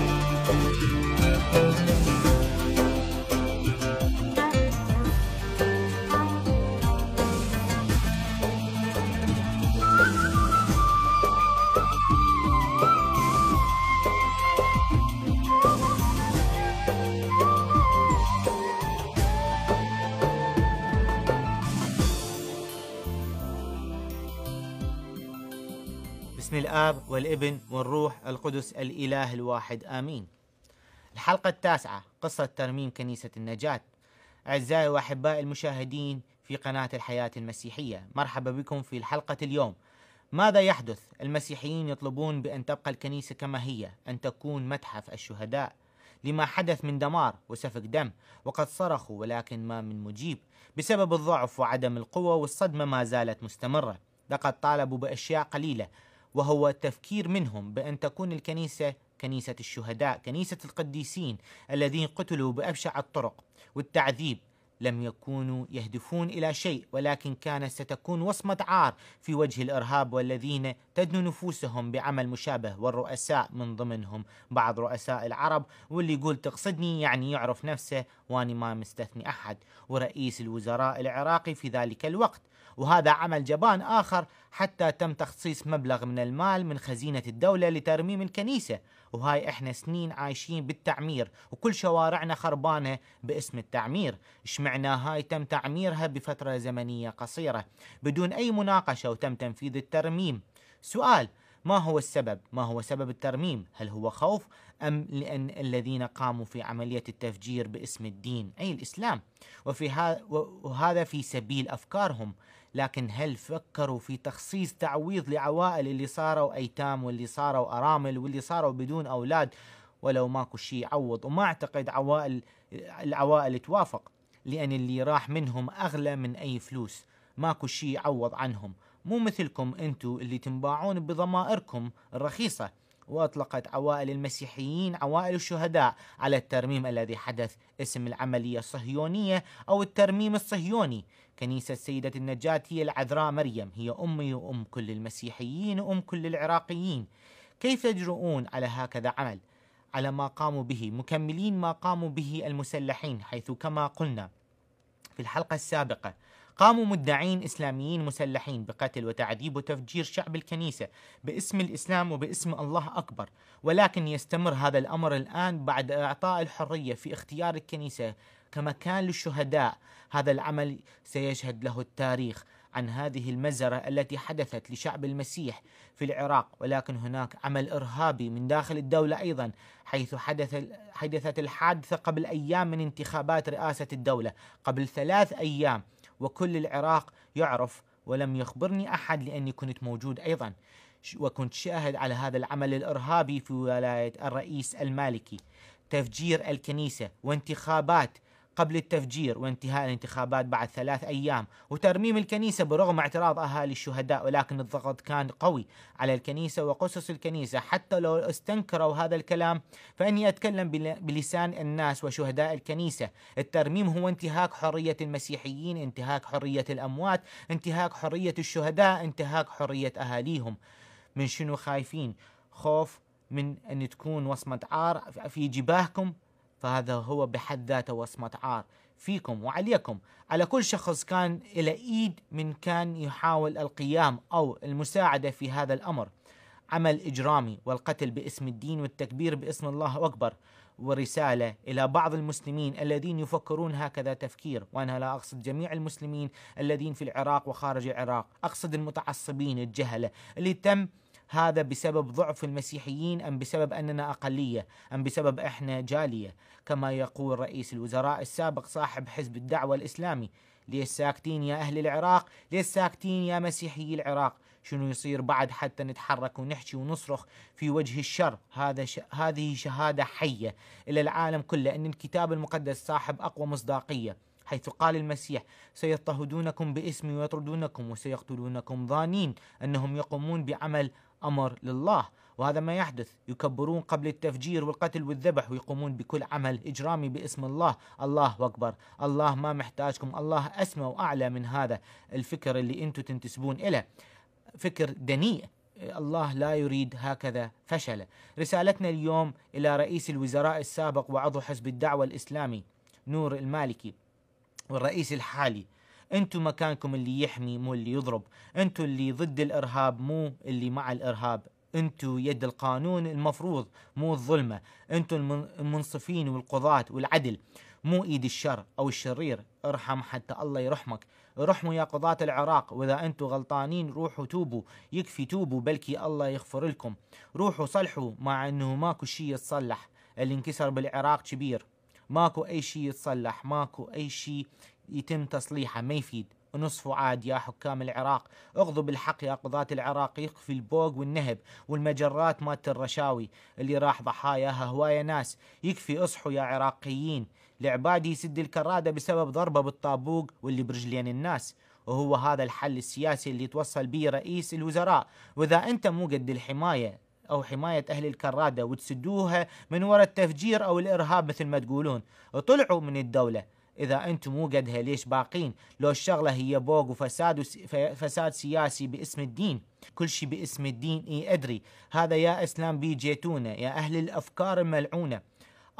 Thank you. باسم الآب والابن والروح القدس الإله الواحد آمين الحلقة التاسعة قصة ترميم كنيسة النجاة أعزائي وأحبائي المشاهدين في قناة الحياة المسيحية مرحبا بكم في الحلقة اليوم ماذا يحدث؟ المسيحيين يطلبون بأن تبقى الكنيسة كما هي أن تكون متحف الشهداء لما حدث من دمار وسفك دم وقد صرخوا ولكن ما من مجيب بسبب الضعف وعدم القوة والصدمة ما زالت مستمرة لقد طالبوا بأشياء قليلة وهو التفكير منهم بأن تكون الكنيسة كنيسة الشهداء كنيسة القديسين الذين قتلوا بأبشع الطرق والتعذيب لم يكونوا يهدفون إلى شيء ولكن كانت ستكون وصمة عار في وجه الإرهاب والذين تدنو نفوسهم بعمل مشابه والرؤساء من ضمنهم بعض رؤساء العرب واللي يقول تقصدني يعني يعرف نفسه واني ما مستثني أحد ورئيس الوزراء العراقي في ذلك الوقت وهذا عمل جبان آخر حتى تم تخصيص مبلغ من المال من خزينة الدولة لترميم الكنيسة وهاي احنا سنين عايشين بالتعمير وكل شوارعنا خربانة باسم التعمير اشمعنا هاي تم تعميرها بفترة زمنية قصيرة بدون أي مناقشة وتم تنفيذ الترميم سؤال ما هو السبب؟ ما هو سبب الترميم؟ هل هو خوف أم لأن الذين قاموا في عملية التفجير باسم الدين أي الإسلام وفي ها وهذا في سبيل أفكارهم لكن هل فكروا في تخصيص تعويض لعوائل اللي صاروا ايتام واللي صاروا ارامل واللي صاروا بدون اولاد ولو ماكو شيء يعوض وما اعتقد عوائل العوائل توافق لان اللي راح منهم اغلى من اي فلوس ماكو شيء يعوض عنهم مو مثلكم انتو اللي تنباعون بضمائركم الرخيصه وأطلقت عوائل المسيحيين عوائل الشهداء على الترميم الذي حدث اسم العملية الصهيونية أو الترميم الصهيوني كنيسة سيدة النجاة هي العذراء مريم هي أمي وأم كل المسيحيين وأم كل العراقيين كيف يجرؤون على هكذا عمل على ما قاموا به مكملين ما قاموا به المسلحين حيث كما قلنا في الحلقة السابقة قاموا مدعين إسلاميين مسلحين بقتل وتعذيب وتفجير شعب الكنيسة باسم الإسلام وباسم الله أكبر ولكن يستمر هذا الأمر الآن بعد إعطاء الحرية في اختيار الكنيسة كمكان للشهداء هذا العمل سيشهد له التاريخ عن هذه المزرة التي حدثت لشعب المسيح في العراق ولكن هناك عمل إرهابي من داخل الدولة أيضا حيث حدث حدثت الحادثة قبل أيام من انتخابات رئاسة الدولة قبل ثلاث أيام وكل العراق يعرف ولم يخبرني أحد لأني كنت موجود أيضا وكنت شاهد على هذا العمل الإرهابي في ولاية الرئيس المالكي تفجير الكنيسة وانتخابات قبل التفجير وانتهاء الانتخابات بعد ثلاث أيام وترميم الكنيسة برغم اعتراض أهالي الشهداء ولكن الضغط كان قوي على الكنيسة وقصص الكنيسة حتى لو استنكروا هذا الكلام فإني أتكلم بلسان الناس وشهداء الكنيسة الترميم هو انتهاك حرية المسيحيين انتهاك حرية الأموات انتهاك حرية الشهداء انتهاك حرية أهاليهم من شنو خايفين خوف من أن تكون وصمة عار في جباهكم فهذا هو بحد ذاته وصمة عار فيكم وعليكم على كل شخص كان إلى إيد من كان يحاول القيام أو المساعدة في هذا الأمر عمل إجرامي والقتل باسم الدين والتكبير باسم الله أكبر ورسالة إلى بعض المسلمين الذين يفكرون هكذا تفكير وأنا لا أقصد جميع المسلمين الذين في العراق وخارج العراق أقصد المتعصبين الجهلة اللي تم هذا بسبب ضعف المسيحيين ام بسبب اننا اقليه ام بسبب احنا جاليه كما يقول رئيس الوزراء السابق صاحب حزب الدعوه الاسلامي ليش ساكتين يا اهل العراق ليش ساكتين يا مسيحيي العراق شنو يصير بعد حتى نتحرك ونحكي ونصرخ في وجه الشر هذا ش... هذه شهاده حيه الى العالم كله ان الكتاب المقدس صاحب اقوى مصداقيه حيث قال المسيح سيضطهدونكم باسمي ويطردونكم وسيقتلونكم ظانين انهم يقومون بعمل أمر لله وهذا ما يحدث يكبرون قبل التفجير والقتل والذبح ويقومون بكل عمل إجرامي باسم الله الله أكبر الله ما محتاجكم الله أسمى وأعلى من هذا الفكر اللي أنتم تنتسبون إله فكر دنيء الله لا يريد هكذا فشل رسالتنا اليوم إلى رئيس الوزراء السابق وعضو حزب الدعوة الإسلامي نور المالكي والرئيس الحالي انتم مكانكم اللي يحمي مو اللي يضرب انتم اللي ضد الارهاب مو اللي مع الارهاب انتم يد القانون المفروض مو الظلمة انتم المنصفين والقضاة والعدل مو ايد الشر او الشرير ارحم حتى الله يرحمك ارحموا يا قضاة العراق واذا انتم غلطانين روحوا توبوا يكفي توبوا بلكي الله يغفر لكم روحوا صلحوا مع انه ماكو شيء يتصلح اللي انكسر بالعراق كبير ماكو اي شيء يتصلح ماكو اي شيء يتم تصليحه ما يفيد ونص عاد يا حكام العراق اغضوا بالحق يا قضاة العراق يكفي البوق والنهب والمجرات مالت الرشاوي اللي راح ضحاياها هواية ناس يكفي اصحوا يا عراقيين لعبادي يسد الكرادة بسبب ضربة بالطابوق واللي برجلين الناس وهو هذا الحل السياسي اللي توصل به رئيس الوزراء وإذا أنت مو قد الحماية أو حماية أهل الكرادة وتسدوها من وراء التفجير أو الإرهاب مثل ما تقولون طلعوا من الدولة إذا أنتم قدها ليش باقين لو الشغلة هي بوق وفساد فساد سياسي باسم الدين كل شيء باسم الدين إي أدري هذا يا إسلام بي جيتونا يا أهل الأفكار الملعونة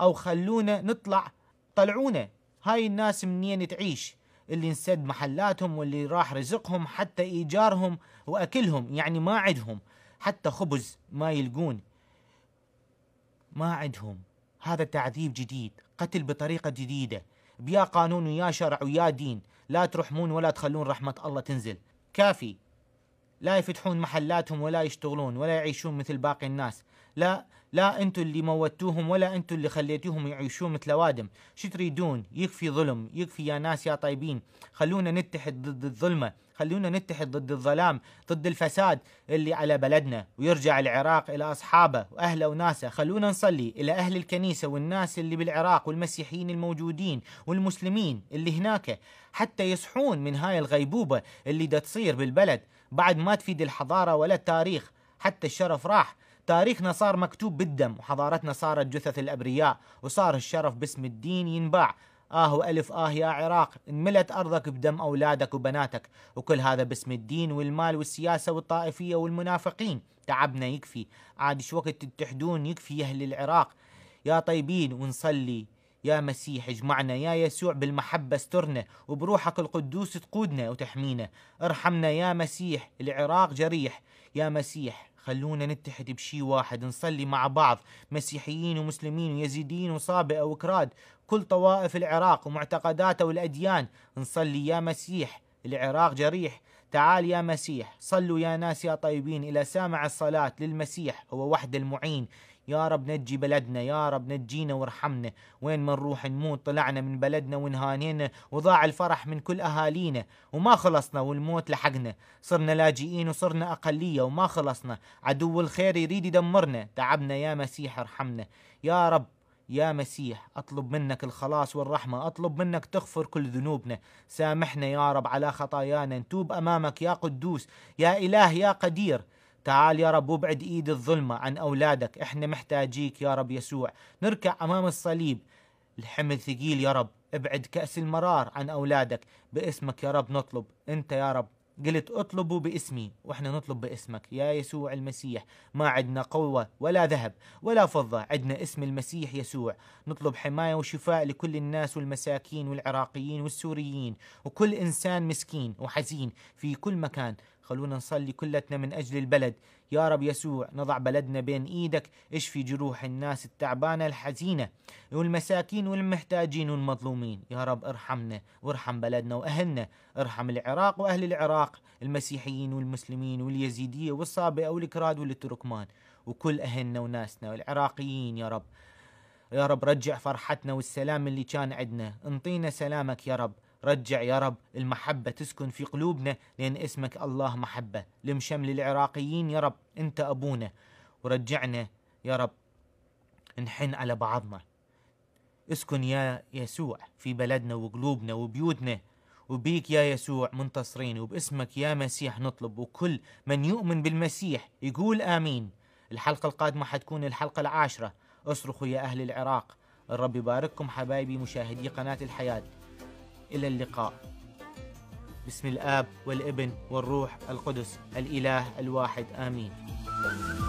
أو خلونا نطلع طلعونا هاي الناس منين تعيش اللي انسد محلاتهم واللي راح رزقهم حتى إيجارهم وأكلهم يعني ما عندهم حتى خبز ما يلقون ما عندهم هذا تعذيب جديد قتل بطريقة جديدة بيا قانون ويا شرع ويا دين لا ترحمون ولا تخلون رحمة الله تنزل كافي لا يفتحون محلاتهم ولا يشتغلون ولا يعيشون مثل باقي الناس لا لا انتوا اللي موتوهم ولا انتوا اللي خليتوهم يعيشون مثل وادم شو تريدون يكفي ظلم يكفي يا ناس يا طيبين خلونا نتحد ضد الظلمه خلونا نتحد ضد الظلام ضد الفساد اللي على بلدنا ويرجع العراق إلى أصحابه وأهله وناسه خلونا نصلي إلى أهل الكنيسة والناس اللي بالعراق والمسيحيين الموجودين والمسلمين اللي هناك حتى يصحون من هاي الغيبوبة اللي دا تصير بالبلد بعد ما تفيد الحضارة ولا التاريخ حتى الشرف راح تاريخنا صار مكتوب بالدم وحضارتنا صارت جثث الأبرياء وصار الشرف باسم الدين ينباع آه وألف آه يا عراق انملت أرضك بدم أولادك وبناتك وكل هذا باسم الدين والمال والسياسة والطائفية والمنافقين تعبنا يكفي عاد شو وقت تتحدون يكفي أهل العراق يا طيبين ونصلي يا مسيح اجمعنا يا يسوع بالمحبة استرنا وبروحك القدوس تقودنا وتحمينا ارحمنا يا مسيح العراق جريح يا مسيح خلونا نتحد بشي واحد نصلي مع بعض مسيحيين ومسلمين ويزيديين وصابئة وكراد كل طوائف العراق ومعتقداته والأديان نصلي يا مسيح العراق جريح تعال يا مسيح صلوا يا ناس يا طيبين إلى سامع الصلاة للمسيح هو وحده المعين يا رب نجي بلدنا يا رب نجينا وارحمنا وين ما نروح نموت طلعنا من بلدنا وانهانينا وضاع الفرح من كل أهالينا وما خلصنا والموت لحقنا صرنا لاجئين وصرنا أقلية وما خلصنا عدو الخير يريد يدمرنا تعبنا يا مسيح ارحمنا يا رب يا مسيح أطلب منك الخلاص والرحمة أطلب منك تغفر كل ذنوبنا سامحنا يا رب على خطايانا نتوب أمامك يا قدوس يا إله يا قدير تعال يا رب وابعد ايد الظلمة عن أولادك احنا محتاجيك يا رب يسوع نركع أمام الصليب الحمل ثقيل يا رب ابعد كأس المرار عن أولادك باسمك يا رب نطلب انت يا رب قلت اطلبوا باسمي واحنا نطلب باسمك يا يسوع المسيح ما عندنا قوة ولا ذهب ولا فضة عندنا اسم المسيح يسوع نطلب حماية وشفاء لكل الناس والمساكين والعراقيين والسوريين وكل إنسان مسكين وحزين في كل مكان خلونا نصلي كلتنا من أجل البلد يا رب يسوع نضع بلدنا بين إيدك اشفي جروح الناس التعبانة الحزينة والمساكين والمحتاجين والمظلومين يا رب ارحمنا وارحم بلدنا وأهلنا ارحم العراق وأهل العراق المسيحيين والمسلمين واليزيدية والصابئة والكراد والتركمان وكل أهلنا وناسنا والعراقيين يا رب يا رب رجع فرحتنا والسلام اللي كان عندنا انطينا سلامك يا رب رجع يا رب المحبة تسكن في قلوبنا لأن اسمك الله محبة لمشمل العراقيين يا رب أنت أبونا ورجعنا يا رب نحن على بعضنا اسكن يا يسوع في بلدنا وقلوبنا وبيوتنا وبيك يا يسوع منتصرين وباسمك يا مسيح نطلب وكل من يؤمن بالمسيح يقول آمين الحلقة القادمة حتكون الحلقة العاشرة اصرخوا يا أهل العراق الرب يبارككم حبايبي مشاهدي قناة الحياة إلى اللقاء باسم الآب والابن والروح القدس الإله الواحد آمين